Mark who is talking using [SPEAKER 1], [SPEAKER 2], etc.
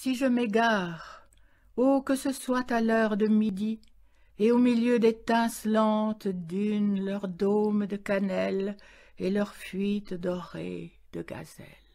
[SPEAKER 1] si je m'égare, ô oh, que ce soit à l'heure de midi, et au milieu d'étincelantes dunes leurs dômes de cannelle et leurs fuites dorées de gazelle.